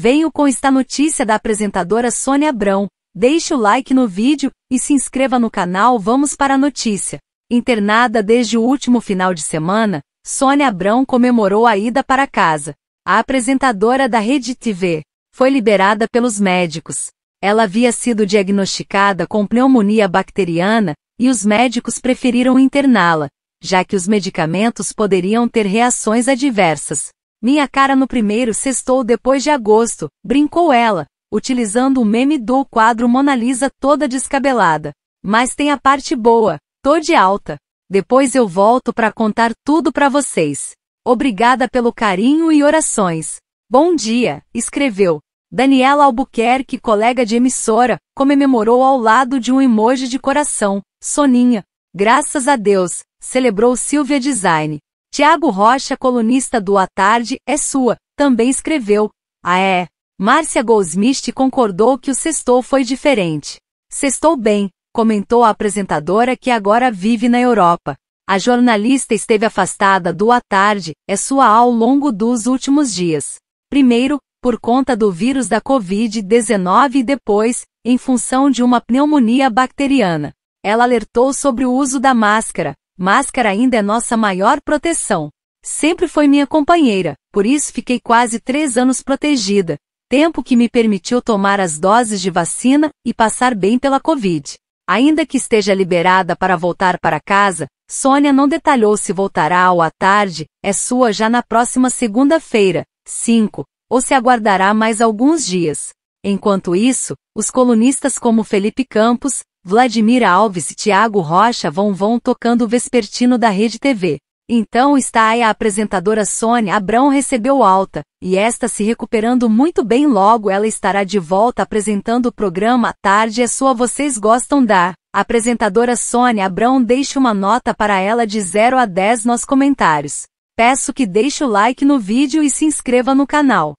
Venho com esta notícia da apresentadora Sônia Abrão. Deixe o like no vídeo e se inscreva no canal Vamos para a Notícia. Internada desde o último final de semana, Sônia Abrão comemorou a ida para casa. A apresentadora da Rede TV foi liberada pelos médicos. Ela havia sido diagnosticada com pneumonia bacteriana e os médicos preferiram interná-la, já que os medicamentos poderiam ter reações adversas. Minha cara no primeiro sextou depois de agosto, brincou ela, utilizando o meme do quadro Mona Lisa toda descabelada. Mas tem a parte boa, tô de alta. Depois eu volto para contar tudo para vocês. Obrigada pelo carinho e orações. Bom dia, escreveu. Daniela Albuquerque, colega de emissora, comemorou ao lado de um emoji de coração. Soninha. Graças a Deus, celebrou Silvia Design. Tiago Rocha, colunista do A Tarde, é sua, também escreveu. Ah é. Márcia Goldsmith concordou que o sextou foi diferente. Sextou bem, comentou a apresentadora que agora vive na Europa. A jornalista esteve afastada do A Tarde, é sua ao longo dos últimos dias. Primeiro, por conta do vírus da Covid-19 e depois, em função de uma pneumonia bacteriana. Ela alertou sobre o uso da máscara, Máscara ainda é nossa maior proteção. Sempre foi minha companheira, por isso fiquei quase três anos protegida, tempo que me permitiu tomar as doses de vacina e passar bem pela Covid. Ainda que esteja liberada para voltar para casa, Sônia não detalhou se voltará ou à tarde, é sua já na próxima segunda-feira, 5, ou se aguardará mais alguns dias. Enquanto isso, os colunistas como Felipe Campos, Vladimir Alves e Tiago Rocha vão vão tocando o vespertino da Rede TV. Então está aí a apresentadora Sônia Abrão recebeu alta, e esta se recuperando muito bem logo ela estará de volta apresentando o programa à tarde é sua vocês gostam da. apresentadora Sônia Abrão deixa uma nota para ela de 0 a 10 nos comentários. Peço que deixe o like no vídeo e se inscreva no canal.